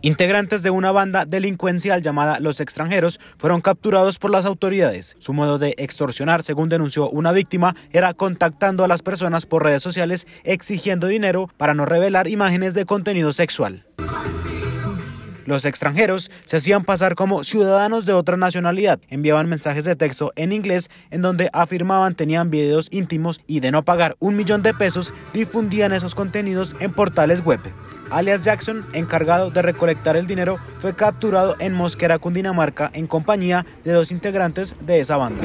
Integrantes de una banda delincuencial llamada Los Extranjeros fueron capturados por las autoridades. Su modo de extorsionar, según denunció una víctima, era contactando a las personas por redes sociales exigiendo dinero para no revelar imágenes de contenido sexual. Los extranjeros se hacían pasar como ciudadanos de otra nacionalidad, enviaban mensajes de texto en inglés en donde afirmaban tenían videos íntimos y de no pagar un millón de pesos difundían esos contenidos en portales web alias Jackson, encargado de recolectar el dinero, fue capturado en Mosquera, Cundinamarca, en compañía de dos integrantes de esa banda.